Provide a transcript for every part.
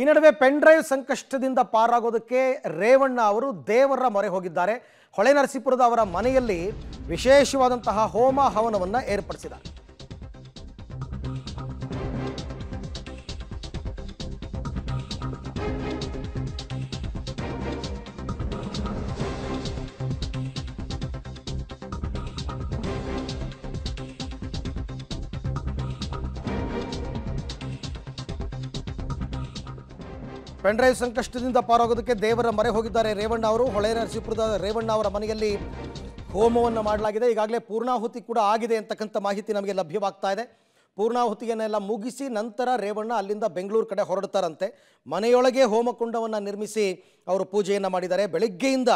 ಈ ನಡುವೆ pen drive ಸಂಕಷ್ಟದಿಂದ ಪಾರಾಗೋದಕ್ಕೆ ರೇವಣ್ಣ ಅವರು ದೇವರ ಮೊರೆ ಹೋಗಿದ್ದಾರೆ ನರಸೀಪುರದ ಅವರ ಮನೆಯಲ್ಲಿ ವಿಶೇಷವಾದಂತಹ ಹೋಮ ಹವನವನ್ನು ಏರ್ಪಡಿಸಿದ್ದಾರೆ ಪೆಂಡ್ರೈವ್ ಸಂಕಷ್ಟದಿಂದ ಪಾರಾಗೋದಕ್ಕೆ ದೇವರ ಮರೆ ಹೋಗಿದ್ದಾರೆ ರೇವಣ್ಣ ಅವರು ಹೊಳೆ ನರಸೀಪುರದ ರೇವಣ್ಣ ಅವರ ಮನೆಯಲ್ಲಿ ಹೋಮವನ್ನು ಮಾಡಲಾಗಿದೆ ಈಗಾಗಲೇ ಪೂರ್ಣಾಹುತಿ ಕೂಡ ಆಗಿದೆ ಅಂತಕ್ಕಂಥ ಮಾಹಿತಿ ನಮಗೆ ಲಭ್ಯವಾಗ್ತಾ ಇದೆ ಪೂರ್ಣಾಹುತಿಯನ್ನೆಲ್ಲ ಮುಗಿಸಿ ನಂತರ ರೇವಣ್ಣ ಅಲ್ಲಿಂದ ಬೆಂಗಳೂರು ಕಡೆ ಹೊರಡ್ತಾರಂತೆ ಮನೆಯೊಳಗೆ ಹೋಮಕುಂಡವನ್ನು ನಿರ್ಮಿಸಿ ಅವರು ಪೂಜೆಯನ್ನು ಮಾಡಿದ್ದಾರೆ ಬೆಳಗ್ಗೆಯಿಂದ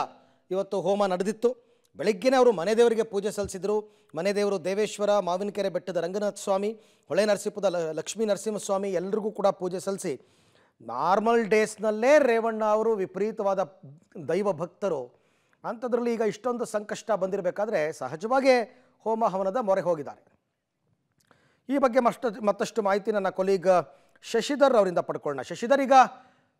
ಇವತ್ತು ಹೋಮ ನಡೆದಿತ್ತು ಬೆಳಗ್ಗೆನೇ ಅವರು ಮನೆ ದೇವರಿಗೆ ಪೂಜೆ ಸಲ್ಲಿಸಿದರು ಮನೆ ದೇವರು ದೇವೇಶ್ವರ ಮಾವಿನಕೆರೆ ಬೆಟ್ಟದ ರಂಗನಾಥ ಸ್ವಾಮಿ ಹೊಳೆ ನರಸೀಪುರದ ಲಕ್ಷ್ಮೀ ನರಸಿಂಹಸ್ವಾಮಿ ಎಲ್ಲರಿಗೂ ಕೂಡ ಪೂಜೆ ಸಲ್ಲಿಸಿ ನಾರ್ಮಲ್ ಡೇಸ್ನಲ್ಲೇ ರೇವಣ್ಣ ಅವರು ವಿಪರೀತವಾದ ದೈವ ಭಕ್ತರು ಅಂಥದ್ರಲ್ಲಿ ಈಗ ಇಷ್ಟೊಂದು ಸಂಕಷ್ಟ ಬಂದಿರಬೇಕಾದ್ರೆ ಸಹಜವಾಗೇ ಹೋಮ ಹವನದ ಮೊರೆ ಹೋಗಿದ್ದಾರೆ ಈ ಬಗ್ಗೆ ಮಷ್ಟ ಮತ್ತಷ್ಟು ಮಾಹಿತಿ ನನ್ನ ಕೊಲೀಗ್ ಶಶಿಧರ್ ಅವರಿಂದ ಪಡ್ಕೊಳ್ಳೋಣ ಶಶಿಧರ್ ಈಗ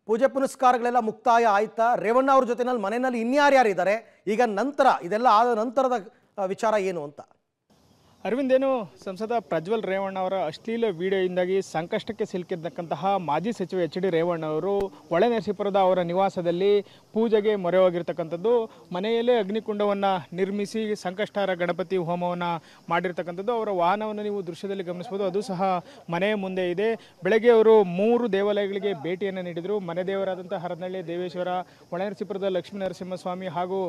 ಪೂಜೆ ಪುನಸ್ಕಾರಗಳೆಲ್ಲ ಮುಕ್ತಾಯ ಆಯ್ತಾ ರೇವಣ್ಣ ಅವ್ರ ಜೊತೆನಲ್ಲಿ ಮನೆಯಲ್ಲಿ ಇನ್ಯಾರ್ಯಾರಿದ್ದಾರೆ ಈಗ ನಂತರ ಇದೆಲ್ಲ ಆದ ನಂತರದ ವಿಚಾರ ಏನು ಅಂತ ಅರವಿಂದ್ ಏನು ಸಂಸದ ಪ್ರಜ್ವಲ್ ರೇವಣ್ಣ ಅವರ ಅಶ್ಲೀಲ ವಿಡಿಯೋಯಿಂದಾಗಿ ಸಂಕಷ್ಟಕ್ಕೆ ಸಿಲುಕಿದ್ದಕ್ಕಂತಹ ಮಾಜಿ ಸಚಿವ ಎಚ್ ಡಿ ರೇವಣ್ಣ ಅವರು ಒಳೆ ನರಸೀಪುರದ ಅವರ ನಿವಾಸದಲ್ಲಿ ಪೂಜೆಗೆ ಮೊರೆ ಹೋಗಿರ್ತಕ್ಕಂಥದ್ದು ಮನೆಯಲ್ಲೇ ಅಗ್ನಿಕುಂಡವನ್ನು ನಿರ್ಮಿಸಿ ಸಂಕಷ್ಟಾರ ಗಣಪತಿ ಹೋಮವನ್ನು ಮಾಡಿರ್ತಕ್ಕಂಥದ್ದು ಅವರ ವಾಹನವನ್ನು ನೀವು ದೃಶ್ಯದಲ್ಲಿ ಗಮನಿಸ್ಬೋದು ಅದು ಸಹ ಮನೆಯ ಮುಂದೆ ಇದೆ ಬೆಳಗ್ಗೆ ಅವರು ಮೂರು ದೇವಾಲಯಗಳಿಗೆ ಭೇಟಿಯನ್ನು ನೀಡಿದರು ಮನೆ ದೇವರಾದಂಥ ಹರದನಹಳ್ಳಿ ದೇವೇಶ್ವರ ಒಳೆ ನರಸೀಪುರದ ಲಕ್ಷ್ಮೀ ನರಸಿಂಹಸ್ವಾಮಿ ಹಾಗೂ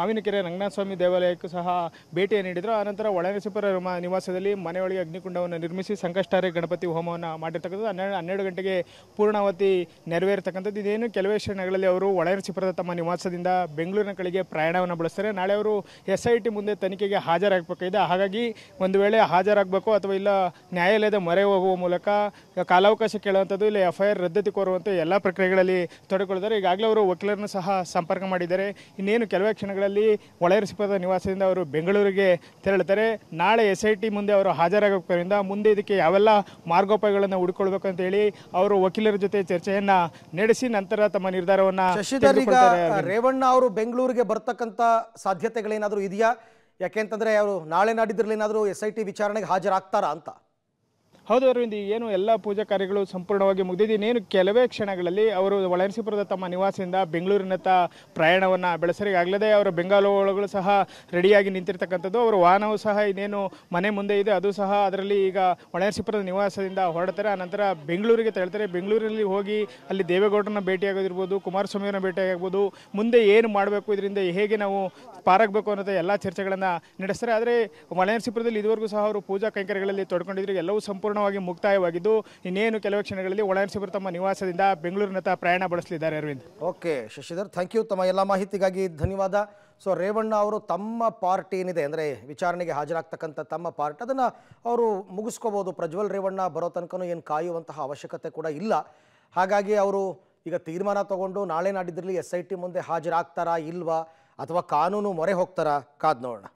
ಮಾವಿನಕೆರೆ ರಂಗನಾಥ ಸ್ವಾಮಿ ದೇವಾಲಯಕ್ಕೂ ಸಹ ಭೇಟಿಯನ್ನು ನೀಡಿದರು ಆನಂತರ ಒಳೆ ನರಸೀಪುರ ತಮ್ಮ ನಿವಾಸದಲ್ಲಿ ಮನೆಯೊಳಗೆ ಅಗ್ನಿಕುಂಡವನ್ನು ನಿರ್ಮಿಸಿ ಸಂಕಷ್ಟಾರಿ ಗಣಪತಿ ಹೋಮವನ್ನು ಮಾಡಿರ್ತಕ್ಕಂಥದ್ದು ಹನ್ನೆರಡು ಹನ್ನೆರಡು ಗಂಟೆಗೆ ಪೂರ್ಣಾವತಿ ನೆರವೇರ್ತಕ್ಕಂಥದ್ದು ಇದೇನು ಕೆಲವೇ ಕ್ಷಣಗಳಲ್ಲಿ ಅವರು ಒಳರಸಿಪುರದ ತಮ್ಮ ನಿವಾಸದಿಂದ ಬೆಂಗಳೂರಿನ ಕಡೆಗೆ ಪ್ರಯಾಣವನ್ನು ಬಳಸ್ತಾರೆ ನಾಳೆ ಅವರು ಎಸ್ ಐ ಟಿ ಮುಂದೆ ತನಿಖೆಗೆ ಹಾಜರಾಗಬೇಕಾಗಿದೆ ಹಾಗಾಗಿ ಒಂದು ವೇಳೆ ಹಾಜರಾಗಬೇಕು ಅಥವಾ ಇಲ್ಲ ನ್ಯಾಯಾಲಯದ ಮೊರೆ ಹೋಗುವ ಮೂಲಕ ಕಾಲಾವಕಾಶ ಕೇಳುವಂಥದ್ದು ಇಲ್ಲ ಎಫ್ ಐ ಆರ್ ರದ್ದತಿ ಕೋರುವಂಥ ಎಲ್ಲ ಪ್ರಕ್ರಿಯೆಗಳಲ್ಲಿ ತೊಡಗಿಕೊಳ್ಳುತ್ತಾರೆ ಈಗಾಗಲೇ ಅವರು ವಕೀಲರನ್ನು ಸಹ ಸಂಪರ್ಕ ಮಾಡಿದ್ದಾರೆ ಇನ್ನೇನು ಕೆಲವೇ ಕ್ಷಣಗಳಲ್ಲಿ ಸಿಪುರದ ನಿವಾಸದಿಂದ ಅವರು ಬೆಂಗಳೂರಿಗೆ ತೆರಳುತ್ತಾರೆ ನಾಳೆ ಎಸ್ ಐ ಟಿ ಮುಂದೆ ಅವರು ಹಾಜರಾಗೋದ್ರಿಂದ ಮುಂದೆ ಇದಕ್ಕೆ ಯಾವೆಲ್ಲ ಮಾರ್ಗೋಪಾಯಗಳನ್ನು ಹುಡ್ಕೊಳ್ಬೇಕು ಅಂತ ಹೇಳಿ ಅವರು ವಕೀಲರ ಜೊತೆ ಚರ್ಚೆಯನ್ನ ನಡೆಸಿ ನಂತರ ತಮ್ಮ ನಿರ್ಧಾರವನ್ನ ರೇವಣ್ಣ ಅವರು ಬೆಂಗಳೂರಿಗೆ ಬರ್ತಕ್ಕಂಥ ಸಾಧ್ಯತೆಗಳೇನಾದ್ರೂ ಇದೆಯಾ ಯಾಕೆಂತಂದ್ರೆ ಅವರು ನಾಳೆ ನಾಡಿದ್ರಲ್ಲಿ ಏನಾದರೂ ಎಸ್ ಐ ಟಿ ವಿಚಾರಣೆಗೆ ಹಾಜರಾಗ್ತಾರಾ ಅಂತ ಹೌದು ಅರವಿಂದ್ ಏನು ಎಲ್ಲ ಪೂಜಾ ಕಾರ್ಯಗಳು ಸಂಪೂರ್ಣವಾಗಿ ಮುಗಿದಿದೆ ಇನ್ನೇನು ಕೆಲವೇ ಕ್ಷಣಗಳಲ್ಲಿ ಅವರು ವಲಯನಸಿಪುರದ ತಮ್ಮ ನಿವಾಸದಿಂದ ಬೆಂಗಳೂರಿನತ್ತ ಪ್ರಯಾಣವನ್ನು ಬೆಳೆಸರಿಗಾಗಲದೆ ಅವರ ಬೆಂಗಾಲುಗಳು ಸಹ ರೆಡಿಯಾಗಿ ನಿಂತಿರ್ತಕ್ಕಂಥದ್ದು ಅವರ ವಾಹನವು ಸಹ ಇನ್ನೇನು ಮನೆ ಮುಂದೆ ಇದೆ ಅದು ಸಹ ಅದರಲ್ಲಿ ಈಗ ವಲಯನಸಿಪುರದ ನಿವಾಸದಿಂದ ಹೊರಡ್ತಾರೆ ಆನಂತರ ಬೆಂಗಳೂರಿಗೆ ತೆರಳ್ತಾರೆ ಬೆಂಗಳೂರಿನಲ್ಲಿ ಹೋಗಿ ಅಲ್ಲಿ ದೇವೇಗೌಡರನ್ನ ಭೇಟಿಯಾಗೋದಿರ್ಬೋದು ಕುಮಾರಸ್ವಾಮಿಯವರನ್ನ ಭೇಟಿಯಾಗ್ಬೋದು ಮುಂದೆ ಏನು ಮಾಡಬೇಕು ಇದರಿಂದ ಹೇಗೆ ನಾವು ಪಾರಾಗಬೇಕು ಅನ್ನೋದು ಎಲ್ಲ ಚರ್ಚೆಗಳನ್ನು ನಡೆಸ್ತಾರೆ ಆದರೆ ವಲಯನಸಿಪುರದಲ್ಲಿ ಇದುವರೆಗೂ ಸಹ ಅವರು ಪೂಜಾ ಕೈಂಕರ್ಯಗಳಲ್ಲಿ ತೊಡ್ಕೊಂಡಿದ್ರೆ ಎಲ್ಲವೂ ಸಂಪೂರ್ಣ ಸಂಪೂರ್ಣವಾಗಿ ಮುಕ್ತಾಯವಾಗಿದ್ದು ಇನ್ನೇನು ಕೆಲವೇ ಕ್ಷಣಗಳಲ್ಲಿ ಒಳಹರಿಸಿಬರು ತಮ್ಮ ನಿವಾಸದಿಂದ ಬೆಂಗಳೂರಿನತ್ತ ಪ್ರಯಾಣ ಬಳಸಲಿದ್ದಾರೆ Arvind okay Shashidhar thank you ತಮ್ಮ ಎಲ್ಲ ಮಾಹಿತಿಗಾಗಿ ಧನ್ಯವಾದ ಸೊ ರೇವಣ್ಣ ಅವರು ತಮ್ಮ ಪಾರ್ಟಿ ಏನಿದೆ ಅಂದರೆ ವಿಚಾರಣೆಗೆ ಹಾಜರಾಗ್ತಕ್ಕಂಥ ತಮ್ಮ ಪಾರ್ಟ್ ಅದನ್ನು ಅವರು ಮುಗಿಸ್ಕೋಬೋದು ಪ್ರಜ್ವಲ್ ರೇವಣ್ಣ ಬರೋ ತನಕನೂ ಏನು ಕಾಯುವಂತಹ ಅವಶ್ಯಕತೆ ಕೂಡ ಇಲ್ಲ ಹಾಗಾಗಿ ಅವರು ಈಗ ತೀರ್ಮಾನ ತಗೊಂಡು ನಾಳೆ ನಾಡಿದ್ರಲ್ಲಿ ಎಸ್ ಐ ಟಿ ಮುಂದೆ ಹಾಜರಾಗ್ತಾರಾ ಇಲ್ವಾ ಅಥವಾ ಕಾನೂನು ಮೊರೆ ಹೋಗ್ತಾರಾ ಕಾದ್ ನೋಡೋಣ